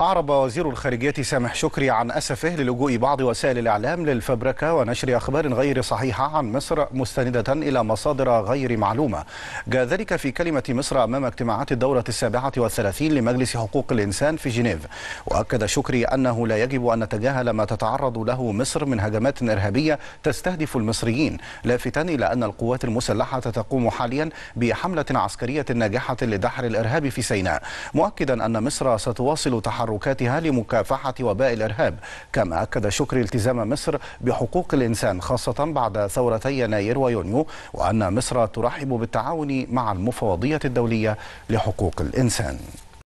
أعرب وزير الخارجية سامح شكري عن أسفه للجوء بعض وسائل الإعلام للفبركة ونشر أخبار غير صحيحة عن مصر مستندة إلى مصادر غير معلومة جاء ذلك في كلمة مصر أمام اجتماعات الدورة السابعة والثلاثين لمجلس حقوق الإنسان في جنيف وأكد شكري أنه لا يجب أن نتجاهل ما تتعرض له مصر من هجمات إرهابية تستهدف المصريين لافتا إلى أن القوات المسلحة تقوم حاليا بحملة عسكرية ناجحة لدحر الإرهاب في سيناء مؤكدا أن مصر ستواصل تحرك تحركاتها لمكافحة وباء الإرهاب كما أكد شكري التزام مصر بحقوق الإنسان خاصة بعد ثورتي يناير ويونيو وأن مصر ترحب بالتعاون مع المفوضية الدولية لحقوق الإنسان